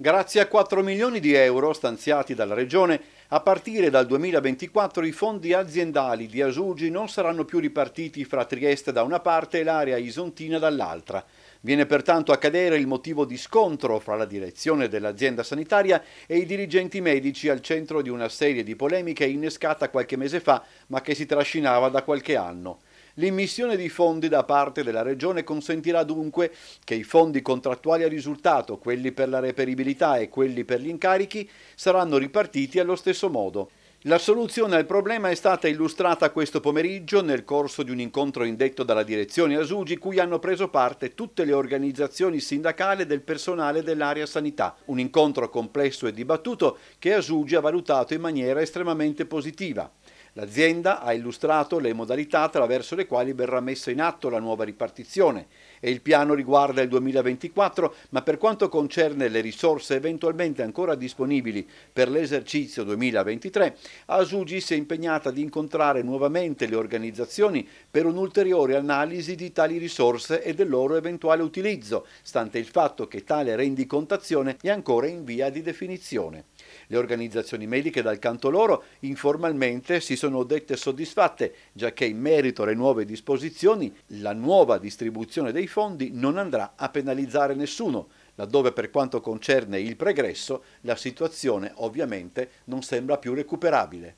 Grazie a 4 milioni di euro stanziati dalla Regione, a partire dal 2024 i fondi aziendali di Asugi non saranno più ripartiti fra Trieste da una parte e l'area isontina dall'altra. Viene pertanto a cadere il motivo di scontro fra la direzione dell'azienda sanitaria e i dirigenti medici al centro di una serie di polemiche innescata qualche mese fa ma che si trascinava da qualche anno. L'immissione di fondi da parte della Regione consentirà dunque che i fondi contrattuali a risultato, quelli per la reperibilità e quelli per gli incarichi, saranno ripartiti allo stesso modo. La soluzione al problema è stata illustrata questo pomeriggio nel corso di un incontro indetto dalla direzione Asugi cui hanno preso parte tutte le organizzazioni sindacali del personale dell'area sanità. Un incontro complesso e dibattuto che Asugi ha valutato in maniera estremamente positiva. L'azienda ha illustrato le modalità attraverso le quali verrà messa in atto la nuova ripartizione e il piano riguarda il 2024, ma per quanto concerne le risorse eventualmente ancora disponibili per l'esercizio 2023, Asugi si è impegnata ad incontrare nuovamente le organizzazioni per un'ulteriore analisi di tali risorse e del loro eventuale utilizzo, stante il fatto che tale rendicontazione è ancora in via di definizione. Le organizzazioni mediche dal canto loro informalmente si sono sono dette soddisfatte, già che in merito alle nuove disposizioni la nuova distribuzione dei fondi non andrà a penalizzare nessuno, laddove per quanto concerne il pregresso la situazione ovviamente non sembra più recuperabile.